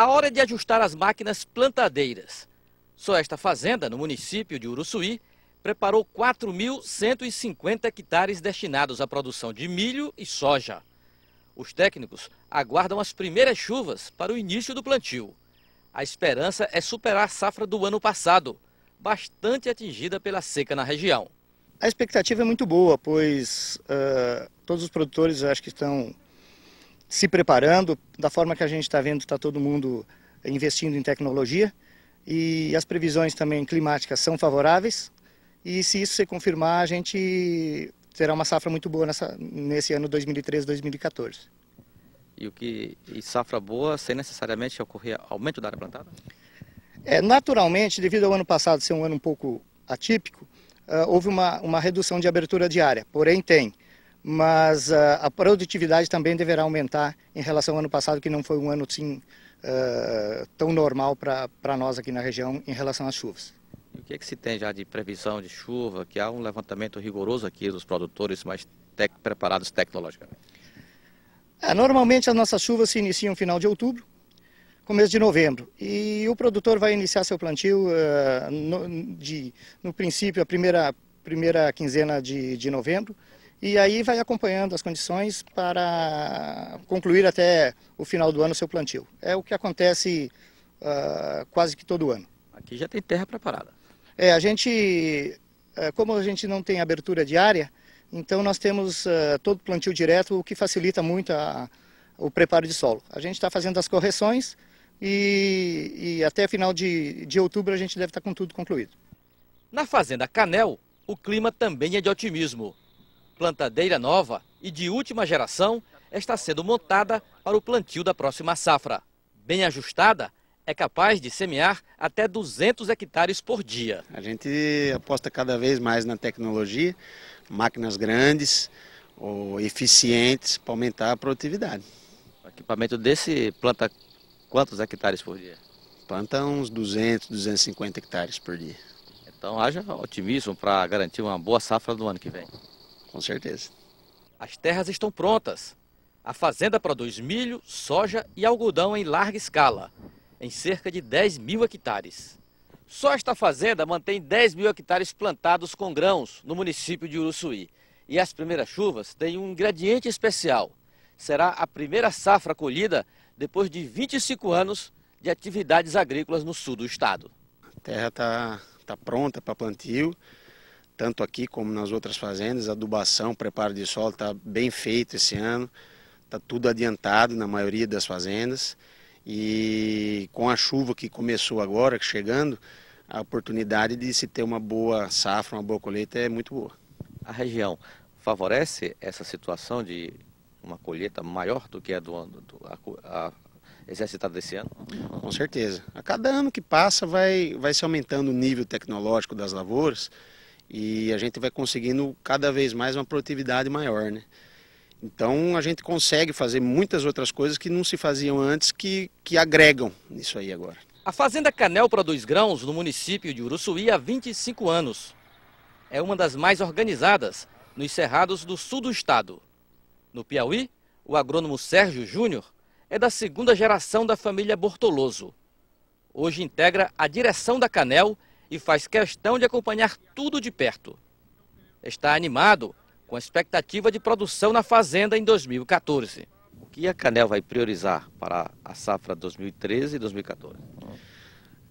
A hora de ajustar as máquinas plantadeiras. Só esta fazenda, no município de Uruçuí, preparou 4.150 hectares destinados à produção de milho e soja. Os técnicos aguardam as primeiras chuvas para o início do plantio. A esperança é superar a safra do ano passado, bastante atingida pela seca na região. A expectativa é muito boa, pois uh, todos os produtores acho que estão se preparando, da forma que a gente está vendo, está todo mundo investindo em tecnologia e as previsões também climáticas são favoráveis. E se isso se confirmar, a gente terá uma safra muito boa nessa, nesse ano 2013-2014. E o que e safra boa sem necessariamente ocorrer aumento da área plantada? É, naturalmente, devido ao ano passado ser um ano um pouco atípico, uh, houve uma, uma redução de abertura de área. Porém, tem mas ah, a produtividade também deverá aumentar em relação ao ano passado, que não foi um ano sim, ah, tão normal para nós aqui na região em relação às chuvas. E o que, é que se tem já de previsão de chuva? Que há um levantamento rigoroso aqui dos produtores mais tec preparados tecnologicamente? É, normalmente as nossas chuvas se iniciam no final de outubro, começo de novembro. E o produtor vai iniciar seu plantio uh, no, de, no princípio, a primeira, primeira quinzena de, de novembro e aí vai acompanhando as condições para concluir até o final do ano o seu plantio. É o que acontece uh, quase que todo ano. Aqui já tem terra preparada. É, a gente, eh, como a gente não tem abertura diária, então nós temos uh, todo plantio direto, o que facilita muito a, o preparo de solo. A gente está fazendo as correções e, e até final de, de outubro a gente deve estar tá com tudo concluído. Na Fazenda Canel, o clima também é de otimismo plantadeira nova e de última geração está sendo montada para o plantio da próxima safra. Bem ajustada, é capaz de semear até 200 hectares por dia. A gente aposta cada vez mais na tecnologia, máquinas grandes ou eficientes para aumentar a produtividade. O equipamento desse planta quantos hectares por dia? Planta uns 200, 250 hectares por dia. Então haja otimismo para garantir uma boa safra do ano que vem com certeza. As terras estão prontas. A fazenda produz milho, soja e algodão em larga escala, em cerca de 10 mil hectares. Só esta fazenda mantém 10 mil hectares plantados com grãos no município de Uruçuí. E as primeiras chuvas têm um ingrediente especial. Será a primeira safra colhida depois de 25 anos de atividades agrícolas no sul do estado. A terra está tá pronta para plantio tanto aqui como nas outras fazendas. Adubação, preparo de solo está bem feito esse ano, está tudo adiantado na maioria das fazendas. E com a chuva que começou agora, chegando, a oportunidade de se ter uma boa safra, uma boa colheita é muito boa. A região favorece essa situação de uma colheita maior do que a, do, do a, a exercitada desse ano? Com certeza. A cada ano que passa vai, vai se aumentando o nível tecnológico das lavouras e a gente vai conseguindo cada vez mais uma produtividade maior, né? Então a gente consegue fazer muitas outras coisas que não se faziam antes que, que agregam nisso aí agora. A Fazenda Canel produz grãos no município de Uruçuí há 25 anos. É uma das mais organizadas nos cerrados do sul do estado. No Piauí, o agrônomo Sérgio Júnior é da segunda geração da família Bortoloso. Hoje integra a direção da Canel e faz questão de acompanhar tudo de perto. Está animado com a expectativa de produção na fazenda em 2014. O que a Canel vai priorizar para a safra 2013 e 2014?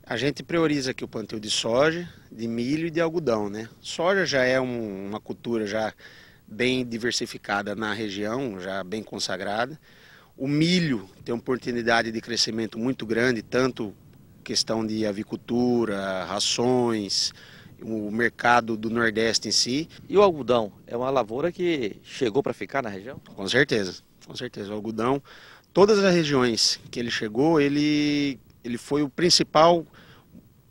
A gente prioriza aqui o plantio de soja, de milho e de algodão, né? Soja já é um, uma cultura já bem diversificada na região, já bem consagrada. O milho tem uma oportunidade de crescimento muito grande, tanto questão de avicultura, rações, o mercado do Nordeste em si. E o algodão é uma lavoura que chegou para ficar na região? Com certeza, com certeza. O algodão, todas as regiões que ele chegou, ele, ele foi o principal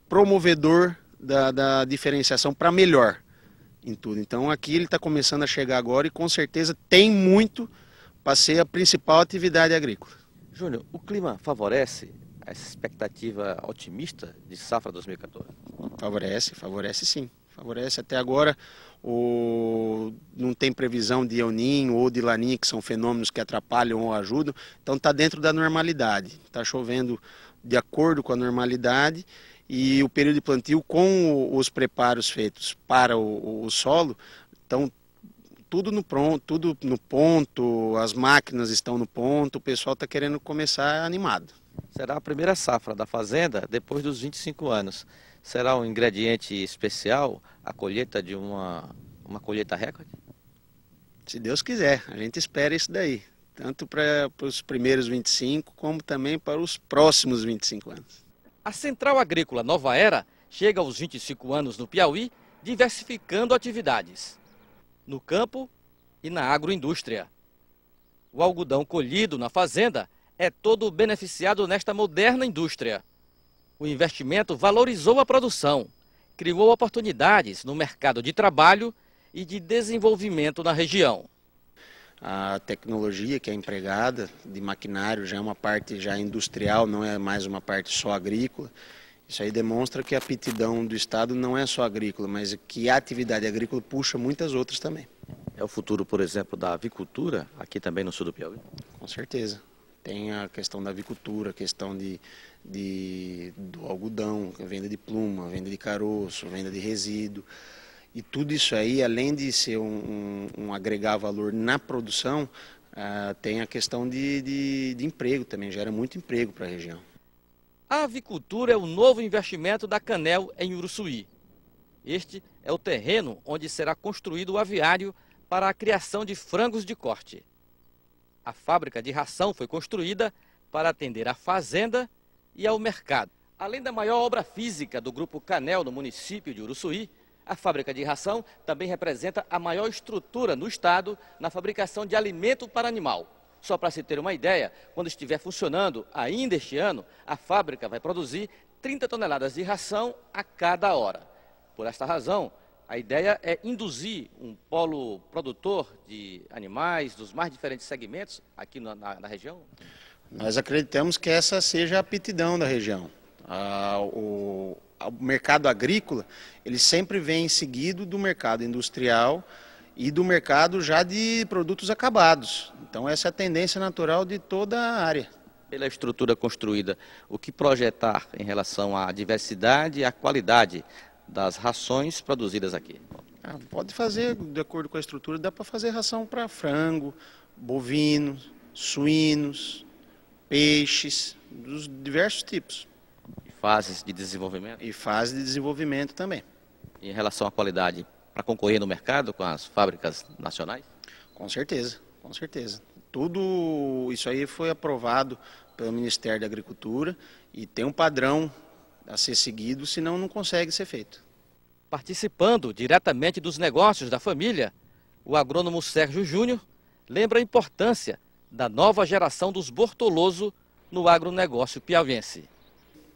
promovedor da, da diferenciação para melhor em tudo. Então aqui ele está começando a chegar agora e com certeza tem muito para ser a principal atividade agrícola. Júnior, o clima favorece essa expectativa otimista de safra 2014? Favorece, favorece sim. Favorece até agora. O... Não tem previsão de El ou de Laninha, que são fenômenos que atrapalham ou ajudam. Então está dentro da normalidade. Está chovendo de acordo com a normalidade e o período de plantio com os preparos feitos para o, o solo estão tudo no pronto, tudo no ponto, as máquinas estão no ponto, o pessoal está querendo começar animado. Será a primeira safra da fazenda depois dos 25 anos. Será um ingrediente especial a colheita de uma, uma colheita recorde? Se Deus quiser, a gente espera isso daí. Tanto para os primeiros 25, como também para os próximos 25 anos. A Central Agrícola Nova Era chega aos 25 anos no Piauí, diversificando atividades. No campo e na agroindústria. O algodão colhido na fazenda é todo beneficiado nesta moderna indústria. O investimento valorizou a produção, criou oportunidades no mercado de trabalho e de desenvolvimento na região. A tecnologia que é empregada de maquinário já é uma parte já industrial, não é mais uma parte só agrícola. Isso aí demonstra que a aptidão do Estado não é só agrícola, mas que a atividade agrícola puxa muitas outras também. É o futuro, por exemplo, da avicultura aqui também no sul do Piauí? Com certeza. Tem a questão da avicultura, a questão de, de, do algodão, venda de pluma, venda de caroço, venda de resíduo. E tudo isso aí, além de ser um, um, um agregar valor na produção, ah, tem a questão de, de, de emprego também, gera muito emprego para a região. A avicultura é o novo investimento da Canel em Uruçuí. Este é o terreno onde será construído o aviário para a criação de frangos de corte. A fábrica de ração foi construída para atender à fazenda e ao mercado. Além da maior obra física do Grupo Canel no município de Uruçuí, a fábrica de ração também representa a maior estrutura no estado na fabricação de alimento para animal. Só para se ter uma ideia, quando estiver funcionando ainda este ano, a fábrica vai produzir 30 toneladas de ração a cada hora. Por esta razão, a ideia é induzir um polo produtor de animais dos mais diferentes segmentos aqui na, na, na região? Nós acreditamos que essa seja a aptidão da região. Ah, o, o mercado agrícola, ele sempre vem seguido do mercado industrial e do mercado já de produtos acabados. Então essa é a tendência natural de toda a área pela estrutura construída, o que projetar em relação à diversidade e à qualidade das rações produzidas aqui? Ah, pode fazer, de acordo com a estrutura, dá para fazer ração para frango, bovinos, suínos, peixes, dos diversos tipos. E fases de desenvolvimento? E fase de desenvolvimento também. E em relação à qualidade, para concorrer no mercado com as fábricas nacionais? Com certeza, com certeza. Tudo isso aí foi aprovado pelo Ministério da Agricultura e tem um padrão a ser seguido, senão não consegue ser feito. Participando diretamente dos negócios da família, o agrônomo Sérgio Júnior lembra a importância da nova geração dos Bortoloso no agronegócio piauiense.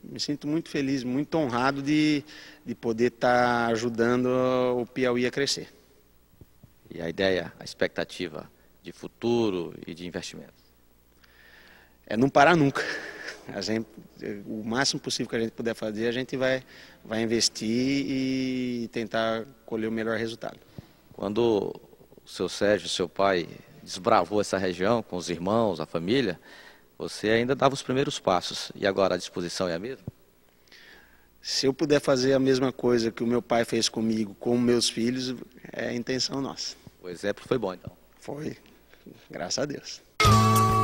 Me sinto muito feliz, muito honrado de, de poder estar ajudando o Piauí a crescer. E a ideia, a expectativa de futuro e de investimento? É não parar nunca. A gente, o máximo possível que a gente puder fazer, a gente vai, vai investir e tentar colher o melhor resultado. Quando o seu Sérgio, seu pai, desbravou essa região com os irmãos, a família, você ainda dava os primeiros passos. E agora a disposição é a mesma? Se eu puder fazer a mesma coisa que o meu pai fez comigo, com meus filhos, é a intenção nossa. O exemplo foi bom, então. Foi. Graças a Deus.